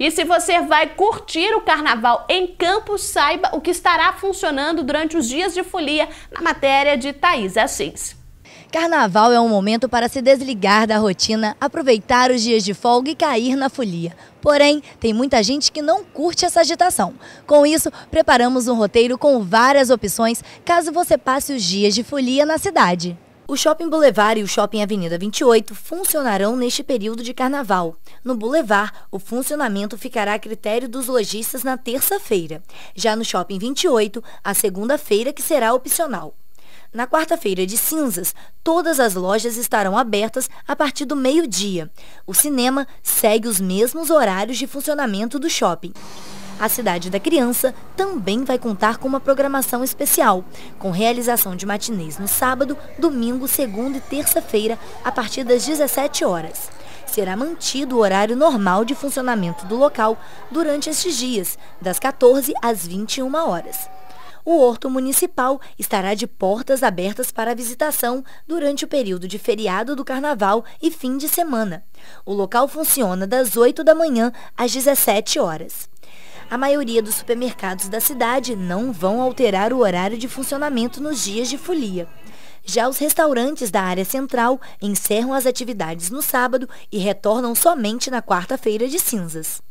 E se você vai curtir o carnaval em Campos, saiba o que estará funcionando durante os dias de folia na matéria de Thaís Assis. Carnaval é um momento para se desligar da rotina, aproveitar os dias de folga e cair na folia. Porém, tem muita gente que não curte essa agitação. Com isso, preparamos um roteiro com várias opções caso você passe os dias de folia na cidade. O Shopping Boulevard e o Shopping Avenida 28 funcionarão neste período de carnaval. No Boulevard, o funcionamento ficará a critério dos lojistas na terça-feira. Já no Shopping 28, a segunda-feira que será opcional. Na quarta-feira de cinzas, todas as lojas estarão abertas a partir do meio-dia. O cinema segue os mesmos horários de funcionamento do shopping. A Cidade da Criança também vai contar com uma programação especial, com realização de matinês no sábado, domingo, segunda e terça-feira, a partir das 17 horas. Será mantido o horário normal de funcionamento do local durante estes dias, das 14 às 21 horas o Horto Municipal estará de portas abertas para visitação durante o período de feriado do Carnaval e fim de semana. O local funciona das 8 da manhã às 17 horas a maioria dos supermercados da cidade não vão alterar o horário de funcionamento nos dias de folia. Já os restaurantes da área central encerram as atividades no sábado e retornam somente na quarta-feira de cinzas.